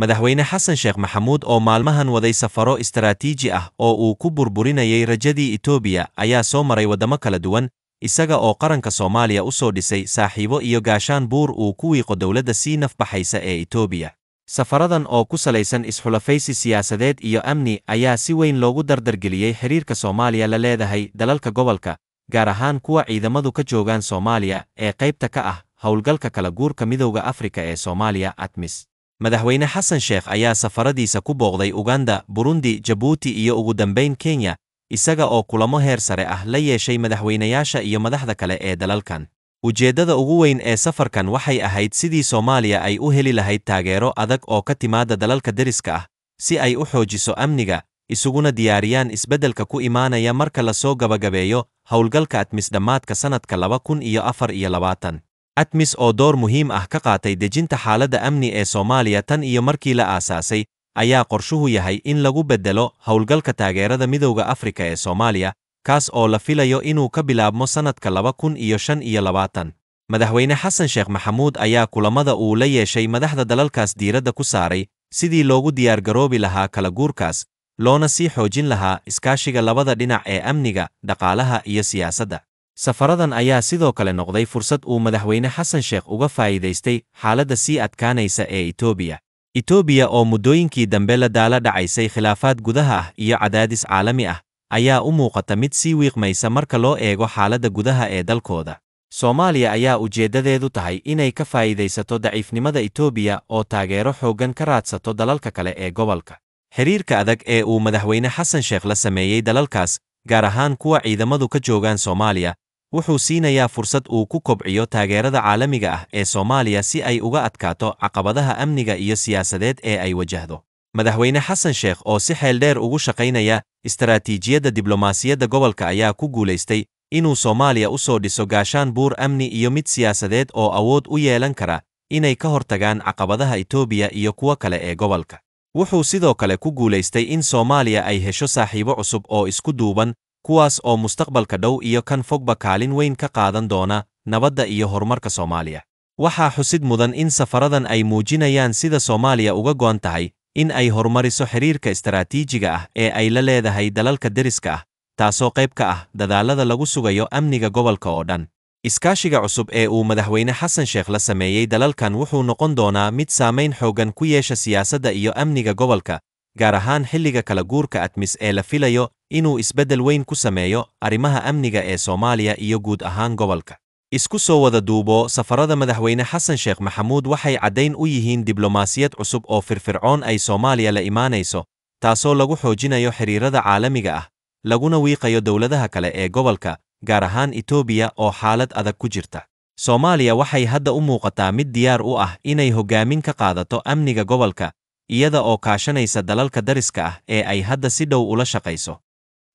madaxweyne xasan sheekh maxamuud oo maalmahan waday safaro istaraatiiji ah oo uu ku burburinayay rajadii etoobiya ayaa soo maray waddamo kala duwan isaga oo qaranka soomaaliya u soo dhisay saaxiibo iyo gaashaan buur uu ku wiiqo dowladda sii nafbaxaysa ee etoobiya safaradan oo ku salaysan isxulafaysi siyaasadeed iyo amni ayaa si weyn loogu dardargeliyey xidhiirka soomaaliya la leedahay dalalka gobolka gaar ahaan kuwa ciidamadu ka joogaan soomaaliya ee qaybta ka ah howlgalka kala guurka midowda afrika ee soomaaliya atmis madaxweyne xasan sheekh ayaa safaradiisa ku booqday uganda burundi jabuuti iyo ugu dambayn kenya isaga oo kulamo heer sare ah la yeeshay madaxweynayaasha iyo madaxda kale ee dalalkan ujeeddada ugu weyn ee safarkan waxay ahayd sidii soomaaliya ay u heli lahayd taageero adag oo ka timaada dalalka deriska ah si ay u xoojiso amniga isuguna diyaariyaan isbeddelka ku imaanaya marka la soo gabagabeeyo howlgalka admis dhammaadka sannadka laba kun iyo afar iyo labaatan atmis oo door muhiim ah ka qaatay dejinta xaaladda amni ee soomaaliya tan iyo markii la aasaasay ayaa qorshuhu yahay in lagu beddelo howlgalka taageerada midowda afrika ee soomaaliya kaas oo la filayo inuu ka bilaabmo sannadka laba kun iyo shan iyo labaatan madaxweyne xasan sheekh maxamuud ayaa kulamada uu la yeeshay madaxda dalalkaas diiradda ku saaray sidii loogu diyaargaroobi lahaa kala guurkaas loona sii xoojin lahaa iskaashiga labada dhinac ee amniga dhaqaalaha iyo siyaasadda safaradan ayaa sidoo kale noqday fursad uu madaxweyne xasan sheekh uga faa'iidaystay xaaladda sii adkaanaysa ee itoobiya itoobiya oo muddooyinkii dambe la daala dhacaysay khilaafaad gudaha ah iyo cadaadis caalami ah ayaa u muuqata mid sii wiiqmaysa marka loo eego xaaladda gudaha ee dalkooda soomaaliya ayaa ujeeddadeedu tahay inay ka faa'iidaysato daciifnimada itoobiya oo taageero xooggan ka raadsato dalalka kale ee gobolka xiriirka adag ee uu madaxweyne xasan sheekh la sameeyey dalalkaas gaar ahaan kuwa ciidamadu ka joogaan Soomaaliya, wuxuu siinayaa fursad uu ku kobciyo taageerada caalamiga ah ee Soomaaliya si ay uga adkaato caqabadaha amniga iyo siyaasadeed ee ay wajahdo. madaxweyne xasan sheekh oo si xeeldheer ugu shaqaynaya istaraatiijiyadda diblomaasiyadda gobolka ayaa ku guulaystay inuu Soomaaliya u soo dhiso gaashaan buur amni iyo mid siyaasadeed oo awood u yeelan kara inay ka hortagaan caqabadaha Itoobiya iyo kuwa kale ee gobolka wuxuu sidoo kale ku guulaystay in soomaaliya ay hesho saaxiibo cusub oo isku duuban kuwaas oo mustaqbalka dhow iyo kan fogba kaalin weyn ka qaadan doona nabadda iyo horumarka soomaaliya waxaa xusid mudan in safaradan ay muujinayaan sida soomaaliya uga go'an tahay in ay horumariso xiriirka istaraatiijiga ah ee ay la leedahay dalalka deriska ah taasoo qayb ka ah dadaallada lagu sugayo amniga gobolka oo dhan Iskaashiga cusub ee uu madaxweyne xasan sheekh la sameeyey dalalkan wuxuu noqon doonaa mid saamayn xooggan ku yeesha siyaasadda iyo amniga gobolka gaar ahaan xilliga kala guurka admis ee la filayo inuu isbeddel weyn ku sameeyo arrimaha amniga ee soomaaliya iyo guud ahaan gobolka isku soo wada duubo safarada madaxweyne xasan sheekh maxamuud waxay caddayn u yihiin diblomaasiyad cusub oo firfircoon ay soomaaliya la imaanayso taasoo lagu xoojinayo xiriirada caalamiga ah laguna wiiqayo dowladaha kale ee gobolka gaar ahaan itoobiya oo xaalad adag ku jirta soomaaliya waxay hadda u muuqataa mid diyaar u ah inay hoggaamin ka qaadato amniga gobolka iyada oo kaashanaysa dalalka dariska ah ee ay hadda si dhow ula shaqayso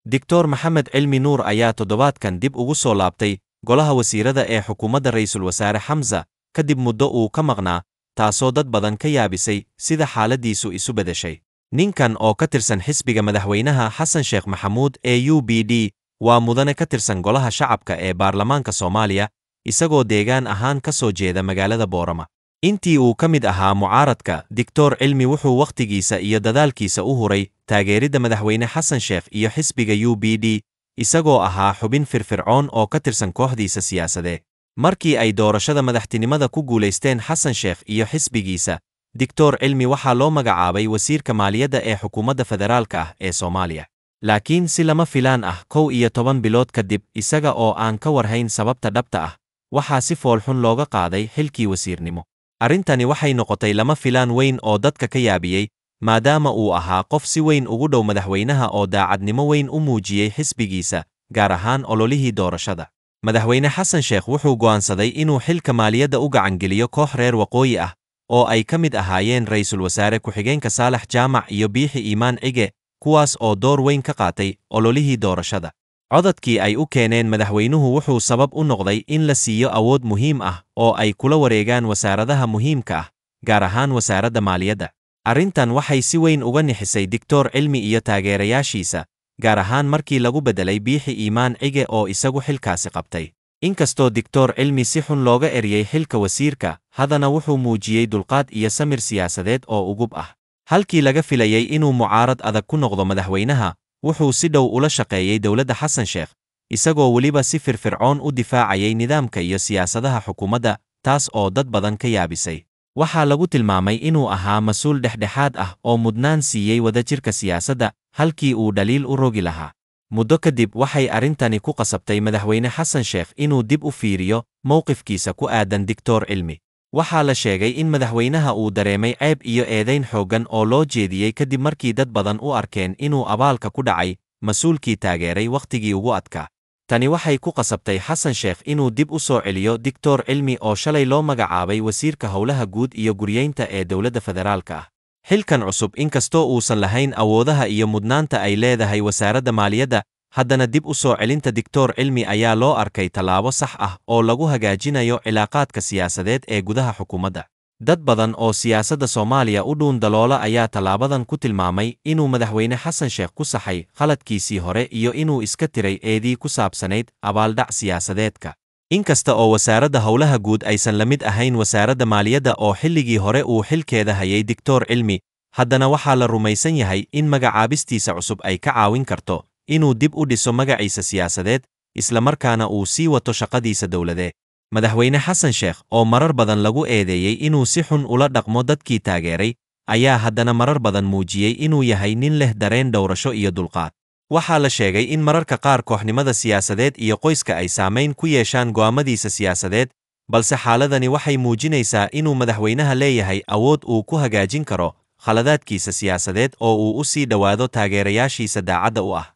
doctor maxamed cilmi nuur ayaa toddobaadkan dib ugu soo laabtay golaha wasiirada ee xukuumadda ra'iisul wasaare xamsa kadib muddo uu ka maqnaa taasoo dad badan ka yaabisay sida xaaladdiisu isu bedeshay ninkan oo ka tirsan xisbiga madaxweynaha xasan sheekh maxamuud ee u b d waa mudane ka tirsan golaha shacabka ee baarlamaanka soomaaliya isagoo deegaan ahaan ka soo jeeda magaalada boorama intii uu ka mid ahaa mucaaradka digtor cilmi wuxuu wakhtigiisa iyo dadaalkiisa u huray taageeridda madaxweyne xasan sheekh iyo xisbiga u b d isagoo ahaa xubin firfircoon oo ka tirsan kooxdiisa siyaasadeed markii ay doorashada madaxtinimada ku guulaysteen xasan sheekh iyo xisbigiisa digtor cilmi waxaa loo magacaabay wasiirka maaliyadda ee xukuumadda federaalka ah ee soomaaliya laakiin si lama filaan ah kow iyo toban bilood ka dib isaga oo aan ka warhayn sababta dhabta ah waxaa si foolxun looga qaaday xilkii wasiirnimo arrintani waxay noqotay lama filaan weyn oo dadka ka yaabiyey maadaama uu ahaa qof si weyn ugu dhow madaxweynaha oo daacadnimo weyn u muujiyey xisbigiisa gaar ahaan ololihii doorashada madaxweyne xasan sheekh wuxuu go'aansaday inuu xilka maaliyadda u gacangeliyo koox reer waqooyi ah oo ay ka mid ahaayeen ra'iisul wasaare ku-xigeenka saalax jaamac iyo biixi iimaan cige kuwaas oo door weyn ka qaatay ololihii doorashada codadkii ay u keeneen madaxweynuhu wuxuu sabab u noqday in la siiyo awood muhiim ah oo ay kula wareegaan wasaaradaha muhiimka ah gaar ahaan wasaaradda maaliyadda arrintan waxay si weyn uga nixisay diktor cilmi iyo taageerayaashiisa gaar ahaan markii lagu beddelay biixi iimaan cige oo isagu xilkaasi qabtay inkastoo diktor cilmi si xun looga eryey xilka wasiirka haddana wuxuu muujiyey dulqaad iyo samir siyaasadeed oo ugub ah halkii laga filayey inuu mucaarad adag ku noqdo madaxweynaha wuxuu si dhow ula shaqeeyey dowladda xasan sheekh isagoo weliba si firfircoon u difaacayay nidaamka iyo siyaasadaha xukuumadda taas oo dad badan ka yaabisay waxaa lagu tilmaamay inuu ahaa mas-uul dhexdhexaad ah oo mudnaan siiyey wadajirka siyaasadda halkii uu dhaliil u rogi lahaa muddo kadib waxay arrintani ku qasabtay madaxweyne xasan sheekh inuu dib u fiiriyo mowqifkiisa ku aadan digtor cilmi waxaa la sheegay in madaxweynaha uu dareemay ceeb iyo eedayn xooggan oo loo jeediyey kadib markii dad badan u arkeen inuu abaalka ku dhacay mas-uulkii taageeray wakhtigii ugu adkaa tani waxay ku qasabtay xasan sheekh inuu dib u soo celiyo digtor cilmi oo shalay loo magacaabay wasiirka howlaha guud iyo guryeynta ee dowladda federaalka ah xilkan cusub inkastoo uusan lahayn awoodaha iyo mudnaanta ay leedahay wasaaradda maaliyadda haddana dib u soo celinta digtor cilmi ayaa loo arkay tallaabo sax ah oo lagu hagaajinayo cilaaqaadka siyaasadeed ee gudaha xukuumadda dad badan oo siyaasadda soomaaliya u dhuun daloola ayaa tallaabadan ku tilmaamay inuu madaxweyne xasan sheekh ku saxay khaladkiisii hore iyo inuu iska tiray eedii ku saabsanayd abaaldhac siyaasadeedka inkasta oo wasaaradda howlaha guud aysan la mid ahayn wasaaradda maaliyadda oo xilligii hore uu xilkeeda hayay digtor cilmi haddana waxaa la rumaysan yahay in magacaabistiisa cusub ay ka caawin karto inuu dib u dhiso magaciisa siyaasadeed isla markaana uu sii wato shaqadiisa dowladeed madaxweyne xasan sheekh oo marar badan lagu eedeeyey inuu si xun ula dhaqmo dadkii taageeray ayaa haddana marar badan muujiyey inuu yahay nin leh dareen dhowrasho iyo dulqaad waxaa la sheegay in mararka qaar kooxnimada siyaasadeed iyo qoyska ay saamayn ku yeeshaan go'aamadiisa siyaasadeed balse xaaladani waxay muujinaysaa inuu madaxweynaha leeyahay awood uu ku hagaajin karo khaladaadkiisa siyaasadeed oo uu u sii dhowaado taageerayaashiisa daacadda u ah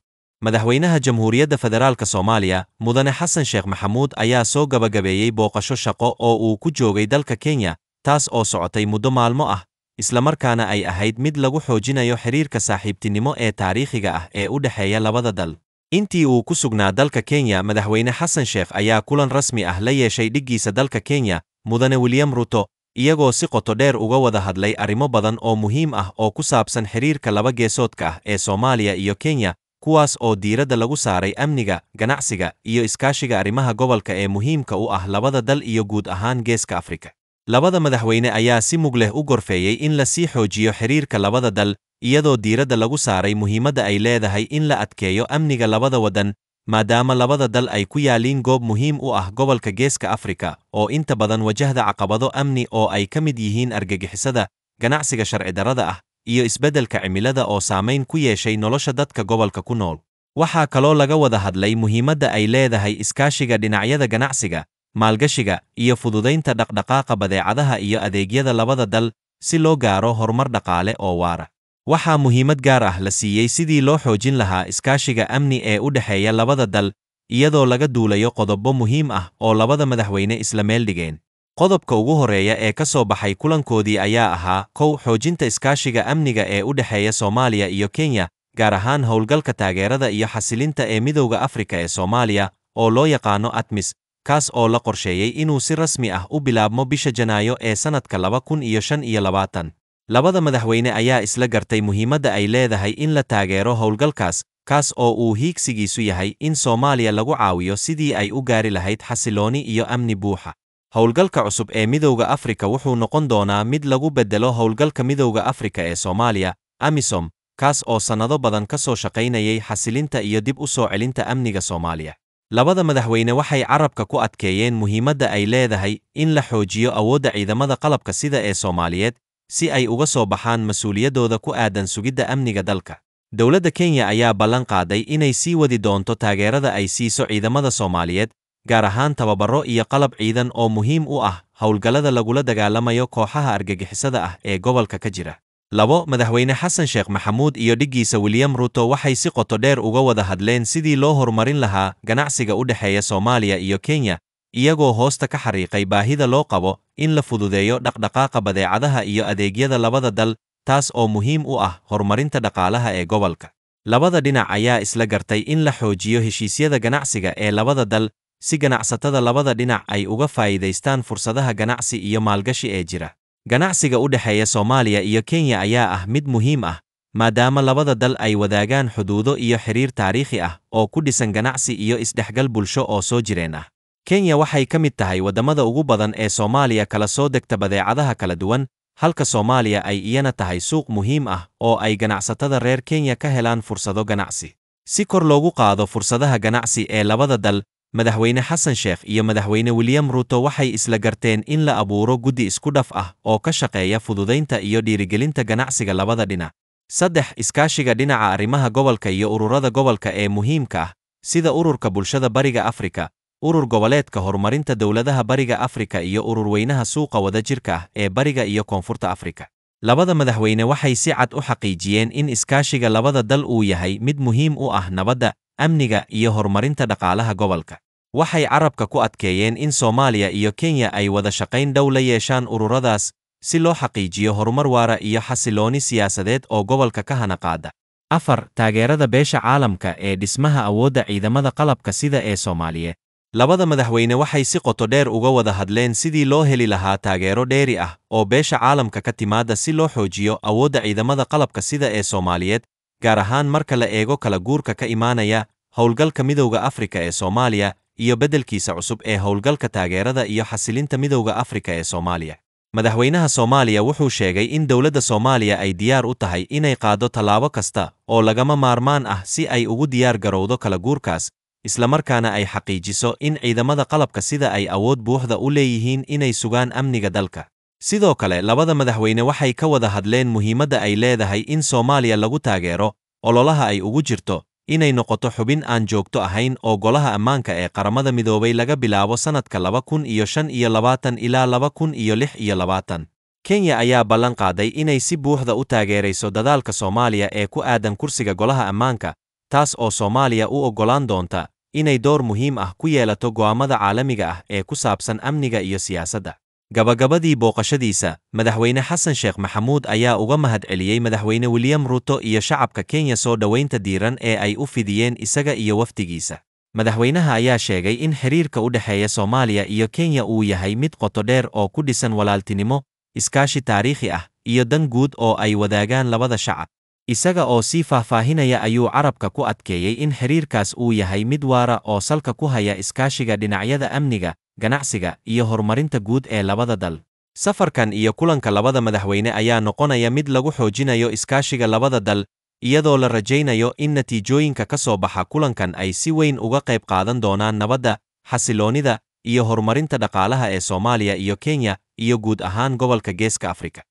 madaxweynaha jamhuuriyadda federaalka soomaaliya mudane xasan sheekh maxamuud ayaa soo gabagabeeyey booqasho shaqo oo uu ku joogay dalka kenya taas oo socotay muddo maalmo ah islamarkaana ay ahayd mid lagu xoojinayo xiriirka saaxiibtinimo ee taariikhiga ah ee u dhexeeya labada dal intii uu ku sugnaa dalka kenya madaxweyne xasan sheekh ayaa kulan rasmi ah la yeeshay dhiggiisa dalka kenya mudane wiliyam ruto iyagoo si qoto dheer uga wada hadlay arrimo badan oo muhiim ah oo ku saabsan xiriirka laba geesoodka ah ee soomaaliya iyo kenya kuwaas oo diiradda lagu saaray amniga ganacsiga iyo iskaashiga arrimaha gobolka ee muhiimka u ah labada dal iyo guud ahaan geeska afrika labada madaxweyne ayaa si mug leh u gorfeeyey in la sii xoojiyo xiriirka labada dal iyadoo diiradda lagu saaray muhiimadda ay leedahay in la adkeeyo amniga labada waddan maadaama labada dal ay ku yaaliin goob muhiim u ah gobolka geeska afrika oo inta badan wajahda caqabado amni oo ay ka mid yihiin argagixisada ganacsiga sharci darrada ah iyo isbeddelka cimilada oo saamayn ku yeeshay nolosha dadka gobolka ku nool waxaa kaloo laga wada hadlay muhiimadda ay leedahay iskaashiga dhinacyada ganacsiga maalgashiga iyo fududaynta dhaqdhaqaaqa badeecadaha iyo adeegyada labada dal si loo gaaro horumar dhaqaale oo waara waxaa muhiimad gaar ah la siiyey sidii loo xoojin lahaa iskaashiga amni ee u dhexeeya labada dal iyadoo laga duulayo qodobo muhiim ah oo labada madaxweyne isla meel dhigeen qodobka ugu horeeya ee ka soo baxay kulankoodii ayaa ahaa kow xoojinta iskaashiga amniga ee u dhexeeya soomaaliya iyo kenya gaar ahaan howlgalka taageerada iyo xasilinta ee midowda afrika ee soomaaliya oo loo yaqaano atmis kaas oo la qorsheeyey inuu si rasmi ah u bilaabmo bisha janaayo ee sannadka laba kun iyo shan iyo labaatan labada madaxweyne ayaa isla gartay muhiimadda ay leedahay in la taageero howlgalkaas kaas oo uu hiigsigiisu yahay in soomaaliya lagu caawiyo sidii ay u gaari lahayd xasilooni iyo amni buuxa howlgalka cusub ee midowda afrika wuxuu noqon doonaa mid lagu beddelo howlgalka midowda afrika ee soomaaliya amisom kaas oo sannado badan ka soo shaqaynayay xasilinta iyo dib u soo celinta amniga soomaaliya labada madaxweyne waxay carabka ku adkeeyeen muhiimadda ay leedahay in la xoojiyo awoodda ciidamada qalabka sida ee soomaaliyeed si ay uga soo baxaan mas-uuliyaddooda ku aadan sugidda amniga dalka dowladda kenya ayaa ballan qaaday inay sii wadi doonto taageerada ay siiso ciidamada soomaaliyeed gaar ahaan tababarro iyo qalab ciidan oo muhiim u ah howlgallada lagula dagaalamayo kooxaha argagixisada ah ee gobolka ka jira labo madaxweyne xasan sheekh maxamuud iyo dhiggiisa wiliyam ruto waxay si qoto dheer uga wada hadleen sidii loo horumarin lahaa ganacsiga u dhexeeya soomaaliya iyo kenya iyagoo hoosta ka xariiqay baahida loo qabo in la fududeeyo dhaqdhaqaaqa badeecadaha iyo adeegyada labada dal taas oo muhiim u ah horumarinta dhaqaalaha ee gobolka labada dhinac ayaa isla gartay in la xoojiyo heshiisyada ganacsiga ee labada dal si ganacsatada labada dhinac ay uga faa'iidaystaan fursadaha ganacsi iyo maalgashi ee jira ganacsiga u dhexeeya soomaaliya iyo kenya ayaa ah mid muhiim ah maadaama labada dal ay wadaagaan xuduudo iyo xiriir taariikhi ah oo ku dhisan ganacsi iyo isdhexgal bulsho oo soo jireen ah kenya waxay ka mid tahay waddammada ugu badan ee soomaaliya kala soo degta badeecadaha kala duwan halka soomaaliya ay iyana tahay suuq muhiim ah oo ay ganacsatada reer kenya ka helaan fursado ganacsi si kor loogu qaado fursadaha ganacsi ee labada dal madaxweyne xasan sheekh iyo madaxweyne wiliyam ruuto waxay isla garteen in la abuuro guddi isku dhaf ah oo ka shaqeeya fududaynta iyo dhiirigelinta ganacsiga labada dhinac saddex iskaashiga dhinaca arrimaha gobolka iyo ururada gobolka ee muhiimka ah sida ururka bulshada bariga afrika urur goboleedka horumarinta dowladaha bariga afrika iyo ururweynaha suuqa wadajirka ah ee bariga iyo koonfurta afrika labada madaxweyne waxay si cad u xaqiijiyeen in iskaashiga labada dal uu yahay mid muhiim u ah nabadda amniga iyo horumarinta dhaqaalaha gobolka waxay carabka ku adkeeyeen in soomaaliya iyo kenya ay wada shaqayn dhow la yeeshaan ururadaas si loo xaqiijiyo horumar waara iyo xasilooni siyaasadeed oo gobolka ka hana qaada afar taageerada beesha caalamka ee dhismaha awoodda ciidamada qalabka sida ee soomaaliyeed labada madaxweyne waxay si qoto dheer uga wada hadleen sidii loo heli lahaa taageero dheeri ah oo beesha caalamka ka timaadda si loo xoojiyo awoodda ciidamada qalabka sida ee soomaaliyeed gaar ahaan marka la eego kala guurka ka imaanaya howlgalka midowda afrika ee soomaaliya iyo beddelkiisa cusub ee howlgalka taageerada iyo xasilinta midowda afrika ee soomaaliya madaxweynaha soomaaliya wuxuu sheegay in dowladda soomaaliya ay diyaar u tahay inay qaado tallaabo kasta oo lagama maarmaan ah si ay ugu diyaar garowdo kala guurkaas islamarkaana ay xaqiijiso in ciidamada qalabka sida ay awood buuxda u leeyihiin inay sugaan amniga dalka sidoo kale labada madaxweyne waxay ka wada hadleen muhiimadda ay leedahay in soomaaliya lagu taageero ololaha ay ugu jirto inay noqoto xubin aan joogto ahayn oo golaha ammaanka ee qaramada midoobay laga bilaabo sannadka laba kun iyo shan iyo labaatan ilaa laba kun iyo lix iyo labaatan kenya ayaa ballan qaaday inay si buuxda u taageerayso dadaalka soomaaliya ee ku aadan kursiga golaha ammaanka taas oo soomaaliya u oggolaan doonta inay door muhiim ah ku yeelato go'aamada caalamiga ah ee ku saabsan amniga iyo siyaasadda gabagabadii booqashadiisa madaxweyne xasan sheekh maxamuud ayaa uga mahad celiyey madaxweyne wiliyam ruto iyo shacabka kenya soo dhowaynta diiran ee ay u fidiyeen isaga iyo wafdigiisa madaxweynaha ayaa sheegay in xiriirka u dhexeeya soomaaliya iyo kenya uu yahay mid qoto dheer oo ku dhisan walaaltinimo iskaashi taariikhi ah iyo dan guud oo ay wadaagaan labada shacab isaga oo sii faahfaahinaya ayuu carabka ku adkeeyey in xiriirkaas uu yahay mid waara oo salka ku haya iskaashiga dhinacyada amniga ganacsiga iyo horumarinta guud ee labada dal safarkan iyo kulanka labada madaxweyne ayaa noqonaya mid lagu xoojinayo iskaashiga labada dal iyadoo la rajaynayo in natiijooyinka ka soo baxa kulankan ay si weyn uga qayb qaadan doonaan nabadda xasiloonida iyo horumarinta dhaqaalaha ee soomaaliya iyo kenya iyo guud ahaan gobolka geeska afrika